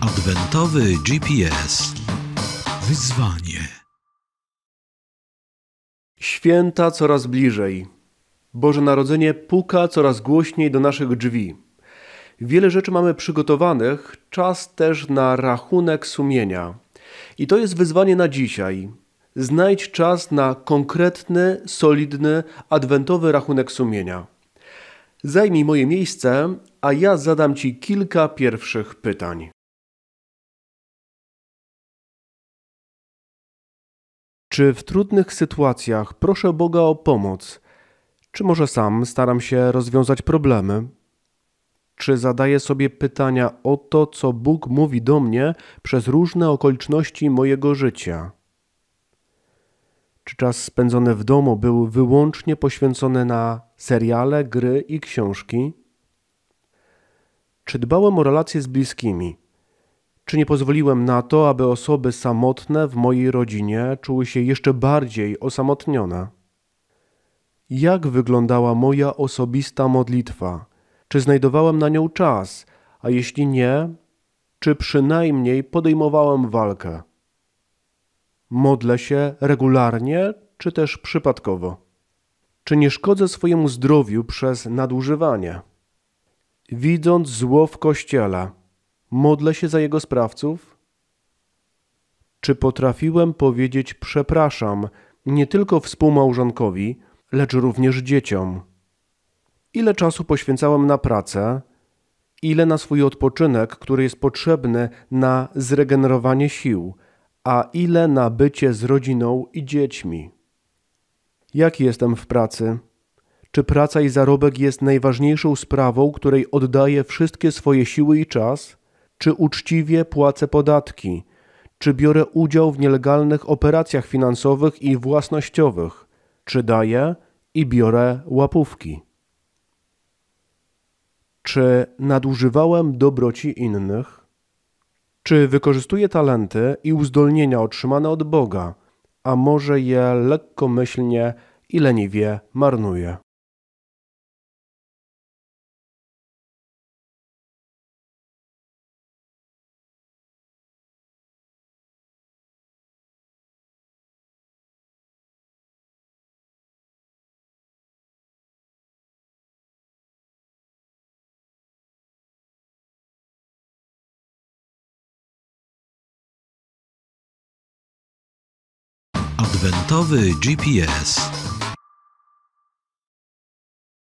Adwentowy GPS. Wyzwanie. Święta coraz bliżej. Boże Narodzenie puka coraz głośniej do naszych drzwi. Wiele rzeczy mamy przygotowanych, czas też na rachunek sumienia. I to jest wyzwanie na dzisiaj. Znajdź czas na konkretny, solidny, adwentowy rachunek sumienia. Zajmij moje miejsce, a ja zadam Ci kilka pierwszych pytań. Czy w trudnych sytuacjach proszę Boga o pomoc? Czy może sam staram się rozwiązać problemy? Czy zadaję sobie pytania o to, co Bóg mówi do mnie przez różne okoliczności mojego życia? Czy czas spędzony w domu był wyłącznie poświęcony na seriale, gry i książki? Czy dbałem o relacje z bliskimi? Czy nie pozwoliłem na to, aby osoby samotne w mojej rodzinie czuły się jeszcze bardziej osamotnione? Jak wyglądała moja osobista modlitwa? Czy znajdowałem na nią czas, a jeśli nie, czy przynajmniej podejmowałem walkę? Modlę się regularnie, czy też przypadkowo? Czy nie szkodzę swojemu zdrowiu przez nadużywanie? Widząc zło w kościele, Modlę się za jego sprawców? Czy potrafiłem powiedzieć przepraszam nie tylko współmałżonkowi, lecz również dzieciom? Ile czasu poświęcałem na pracę? Ile na swój odpoczynek, który jest potrzebny na zregenerowanie sił, a ile na bycie z rodziną i dziećmi? Jaki jestem w pracy? Czy praca i zarobek jest najważniejszą sprawą, której oddaję wszystkie swoje siły i czas? czy uczciwie płacę podatki, czy biorę udział w nielegalnych operacjach finansowych i własnościowych, czy daję i biorę łapówki. Czy nadużywałem dobroci innych? Czy wykorzystuję talenty i uzdolnienia otrzymane od Boga, a może je lekkomyślnie i leniwie marnuję? Adwentowy GPS